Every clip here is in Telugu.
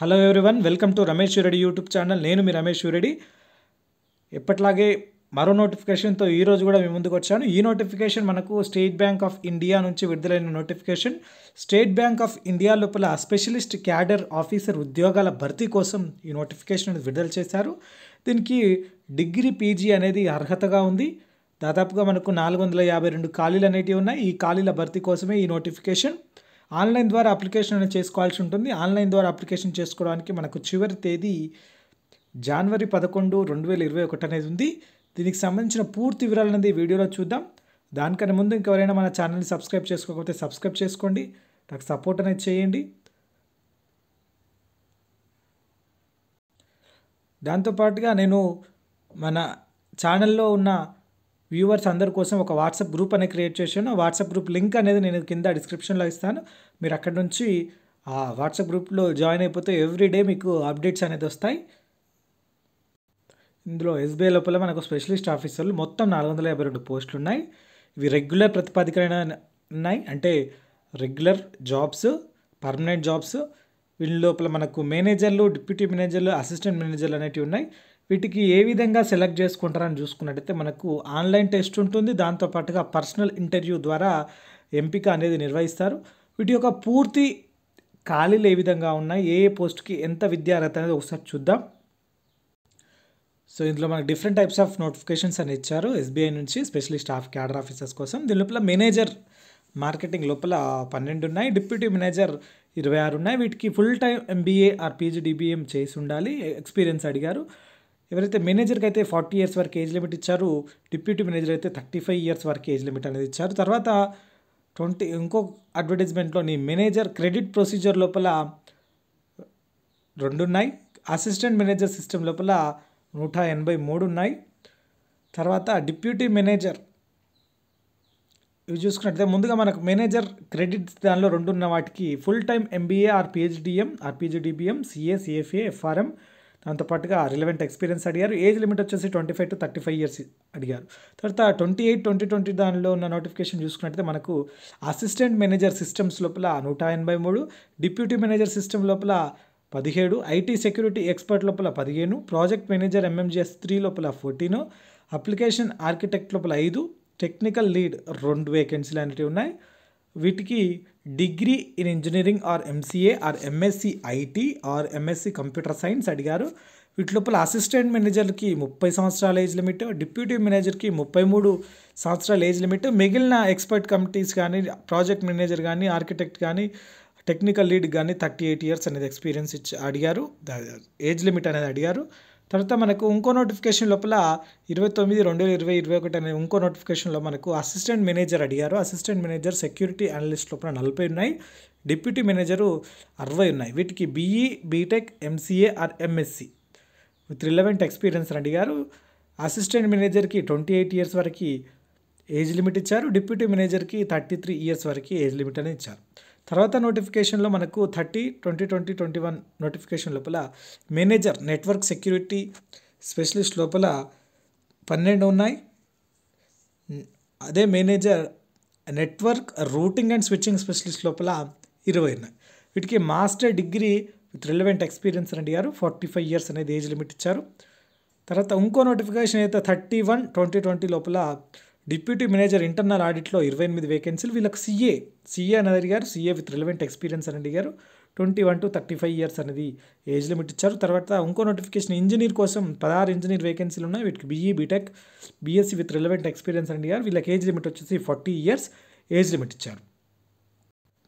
hello everyone welcome to Ramesh Reddy YouTube channel నేను మీ రమేష్ రెడ్డి ఎప్పట్లాగే మరో నోటిఫికేషన్తో ఈరోజు కూడా మేము ముందుకు వచ్చాను ఈ నోటిఫికేషన్ మనకు స్టేట్ బ్యాంక్ ఆఫ్ ఇండియా నుంచి విడుదలైన notification state bank of India లోపల స్పెషలిస్ట్ క్యాడర్ ఆఫీసర్ ఉద్యోగాల భర్తీ కోసం ఈ నోటిఫికేషన్ విడుదల చేశారు దీనికి డిగ్రీ పీజీ అనేది అర్హతగా ఉంది దాదాపుగా మనకు నాలుగు వందల యాభై రెండు ఖాళీలు అనేటివి ఉన్నాయి ఈ ఖాళీల భర్తీ కోసమే ఈ నోటిఫికేషన్ ఆన్లైన్ ద్వారా అప్లికేషన్ అనేది చేసుకోవాల్సి ఉంటుంది ఆన్లైన్ ద్వారా అప్లికేషన్ చేసుకోవడానికి మనకు చివరి తేదీ జనవరి పదకొండు రెండు వేల ఇరవై ఒకటి అనేది ఉంది దీనికి సంబంధించిన పూర్తి వివరాలు అనేది వీడియోలో చూద్దాం దానికన్నా ముందు ఇంకెవరైనా మన ఛానల్ని సబ్స్క్రైబ్ చేసుకోకపోతే సబ్స్క్రైబ్ చేసుకోండి నాకు సపోర్ట్ అనేది చేయండి దాంతోపాటుగా నేను మన ఛానల్లో ఉన్న వ్యూవర్స్ అందరి కోసం ఒక వాట్సాప్ గ్రూప్ అనేది క్రియేట్ చేశాను ఆ వాట్సాప్ గ్రూప్ లింక్ అనేది నేను కింద డిస్క్రిప్షన్లో ఇస్తాను మీరు అక్కడ నుంచి ఆ వాట్సాప్ గ్రూప్లో జాయిన్ అయిపోతే ఎవ్రీ డే మీకు అప్డేట్స్ అనేది వస్తాయి ఇందులో ఎస్బీఐ లోపల మనకు స్పెషలిస్ట్ ఆఫీసర్లు మొత్తం నాలుగు వందల యాభై రెండు పోస్టులు ఉన్నాయి ఇవి రెగ్యులర్ ప్రతిపాదికమైన ఉన్నాయి అంటే రెగ్యులర్ జాబ్స్ పర్మనెంట్ జాబ్స్ వీళ్ళ లోపల మనకు మేనేజర్లు డిప్యూటీ మేనేజర్లు అసిస్టెంట్ మేనేజర్లు అనేటివి ఉన్నాయి వీటికి ఏ విధంగా సెలెక్ట్ చేసుకుంటారని చూసుకున్నట్టయితే మనకు ఆన్లైన్ టెస్ట్ ఉంటుంది దాంతోపాటుగా పర్సనల్ ఇంటర్వ్యూ ద్వారా ఎంపిక అనేది నిర్వహిస్తారు వీటి యొక్క పూర్తి ఖాళీలు ఏ విధంగా ఉన్నాయి ఏ ఏ పోస్ట్కి ఎంత విద్యార్హత అనేది ఒకసారి చూద్దాం సో ఇందులో మనకు డిఫరెంట్ టైప్స్ ఆఫ్ నోటిఫికేషన్స్ అని ఇచ్చారు ఎస్బీఐ నుంచి స్పెషలిస్ట్ స్టాఫ్ క్యాడర్ ఆఫీసర్స్ కోసం దీని లోపల మేనేజర్ మార్కెటింగ్ లోపల పన్నెండు ఉన్నాయి డిప్యూటీ మేనేజర్ ఇరవై ఆరు ఉన్నాయి వీటికి full time MBA or DBM చేసి ఉండాలి ఎక్స్పీరియన్స్ అడిగారు ఎవరైతే మేనేజర్కి అయితే ఫార్టీ ఇయర్స్ వరకు ఏజ్ లిమిట్ ఇచ్చారు డిప్యూటీ మేనేజర్ అయితే థర్టీ ఫైవ్ ఇయర్స్ వరకు ఏజ్ లిమిట్ అనేది ఇచ్చారు తర్వాత ట్వంటీ ఇంకో అడ్వర్టైజ్మెంట్లోని మేనేజర్ క్రెడిట్ ప్రొసీజర్ లోపల రెండున్నాయి అసిస్టెంట్ మేనేజర్ సిస్టమ్ లోపల నూట ఎనభై మూడు ఉన్నాయి తర్వాత డిప్యూటీ మేనేజర్ ఇవి చూసుకున్నట్లయితే ముందుగా మనకు మేనేజర్ క్రెడిట్ దానిలో రెండు ఉన్న వాటికి full time MBA or PGDM or CA CFA FRM దాంతోపాటుగా రిలవెంట్ ఎక్స్పీరియన్స్ అడిగారు ఏజ్ లిమిట్ వచ్చేసి twenty five to thirty five years అడిగారు తర్వాత ట్వంటీ ఎయిట్ ట్వంటీ ట్వంటీ దానిలో ఉన్న నోటిఫికేషన్ చూసుకున్నట్టయితే మనకు అసిస్టెంట్ మేనేజర్ సిస్టమ్స్ లోపల నూట ఎనభై మూడు డిప్యూటీ మేనేజర్ సిస్టమ్ లోపల పదిహేడు ఐటీ సెక్యూరిటీ ఎక్స్పర్ట్ లోపల పదిహేను ప్రాజెక్ట్ మేనేజర్ ఎంఎంజిఎస్ త్రీ లోపల ఫోర్టీను అప్లికేషన్ ఆర్కిటెక్ట్ లోపల ఐదు టెక్నికల్ లీడ్ రెండు వేకెన్సీలు అనేవి ఉన్నాయి వీటికి degree in engineering or MCA or MSc IT or MSc computer science అడిగారు వీటి లోపల అసిస్టెంట్ మేనేజర్కి ముప్పై సంవత్సరాల ఏజ్ లిమిట్ డిప్యూటీ మేనేజర్కి ముప్పై మూడు సంవత్సరాల ఏజ్ లిమిట్ మిగిలిన ఎక్స్పర్ట్ కమిటీస్ కానీ ప్రాజెక్ట్ మేనేజర్ కానీ ఆర్కిటెక్ట్ కానీ టెక్నికల్ లీడ్ కానీ థర్టీ ఎయిట్ ఇయర్స్ అనేది ఎక్స్పీరియన్స్ ఇచ్చి అడిగారు ఏజ్ లిమిట్ అనేది అడిగారు తర్వాత మనకు ఇంకో నోటిఫికేషన్ లోపల ఇరవై తొమ్మిది రెండు వేల ఇరవై ఇరవై ఒకటి అనే ఇంకో నోటిఫికేషన్లో మనకు అసిస్టెంట్ మేనేజర్ అడిగారు అసిస్టెంట్ మేనేజర్ సెక్యూరిటీ అనలిస్ట్ లోపల నలభై ఉన్నాయి డిప్యూటీ మేనేజరు అరవై ఉన్నాయి వీటికి BE BTech MCA or MSc with relevant experience అడిగారు అసిస్టెంట్ మేనేజర్కి ట్వంటీ ఎయిట్ ఇయర్స్ వరకు ఏజ్ లిమిట్ ఇచ్చారు డిప్యూటీ మేనేజర్కి థర్టీ త్రీ ఇయర్స్ వరకు ఏజ్ లిమిట్ అని ఇచ్చారు తర్వాత నోటిఫికేషన్లో మనకు thirty twenty twenty twenty one notification లోపల మేనేజర్ నెట్వర్క్ సెక్యూరిటీ స్పెషలిస్ట్ లోపల పన్నెండు ఉన్నాయి అదే manager network routing and switching specialist లోపల ఇరవై ఉన్నాయి వీటికి master degree with relevant experience అని గారు ఫార్టీ ఫైవ్ ఇయర్స్ అనేది ఏజ్ లిమిట్ ఇచ్చారు తర్వాత ఇంకో నోటిఫికేషన్ అయితే థర్టీ వన్ ట్వంటీ ట్వంటీ లోపల డిప్యూటీ మేనేజర్ ఇంటర్నల్ ఆడిట్లో ఇరవై ఎనిమిది వేకెన్సీలు వీళ్ళకి సీఏ సీఏ అని అడిగారు సీఏ విత్ రిలవెంట్ ఎక్స్పీరియన్స్ అని అడిగారు twenty one to thirty five years అనేది ఏజ్ లిమిట్ ఇచ్చారు తర్వాత ఇంకో నోటిఫికేషన్ ఇంజనీర్ కోసం పదహారు ఇంజనీర్ వేకెన్సీలు ఉన్నాయి వీటికి BE BTech BSc with relevant experience అని అడిగారు వీళ్ళకి ఏజ్ లిమిట్ వచ్చేసి ఫార్టీ ఇయర్స్ ఏజ్ లిమిట్ ఇచ్చారు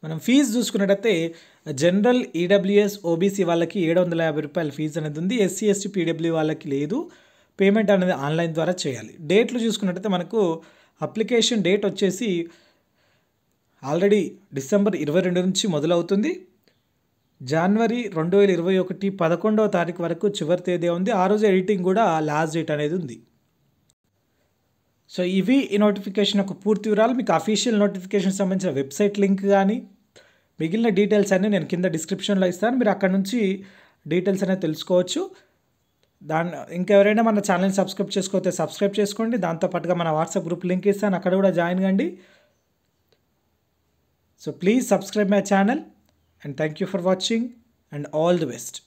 మనం ఫీజు చూసుకున్నట్టయితే జనరల్ ఈడబ్ల్యూఎస్ ఓబీసీ వాళ్ళకి ఏడు వందల యాభై రూపాయల ఫీజు అనేది ఉంది ఎస్సీ ఎస్టీ పీడబ్ల్యూ వాళ్ళకి లేదు పేమెంట్ అనేది ఆన్లైన్ ద్వారా చేయాలి డేట్లు చూసుకున్నట్టయితే మనకు అప్లికేషన్ డేట్ వచ్చేసి ఆల్రెడీ డిసెంబర్ ఇరవై రెండు నుంచి మొదలవుతుంది జనవరి రెండు వేల ఇరవై ఒకటి పదకొండవ తారీఖు వరకు చివరి తేదీ ఉంది ఆ రోజు ఎడిటింగ్ కూడా లాస్ట్ డేట్ అనేది ఉంది సో ఇవి ఈ నోటిఫికేషన్ యొక్క పూర్తి వివరాలు మీకు అఫీషియల్ నోటిఫికేషన్ సంబంధించిన వెబ్సైట్ లింక్ కానీ మిగిలిన డీటెయిల్స్ అన్నీ నేను కింద డిస్క్రిప్షన్లో ఇస్తాను మీరు అక్కడ నుంచి డీటెయిల్స్ అనేది తెలుసుకోవచ్చు దాన్ని ఇంకెవరైనా మన ఛానల్ సబ్స్క్రైబ్ చేసుకోతే సబ్స్క్రైబ్ చేసుకోండి దాంతోపాటుగా మన వాట్సాప్ గ్రూప్ లింక్ ఇస్తాను అక్కడ కూడా జాయిన్ కండి so please subscribe my channel and thank you for watching and all the best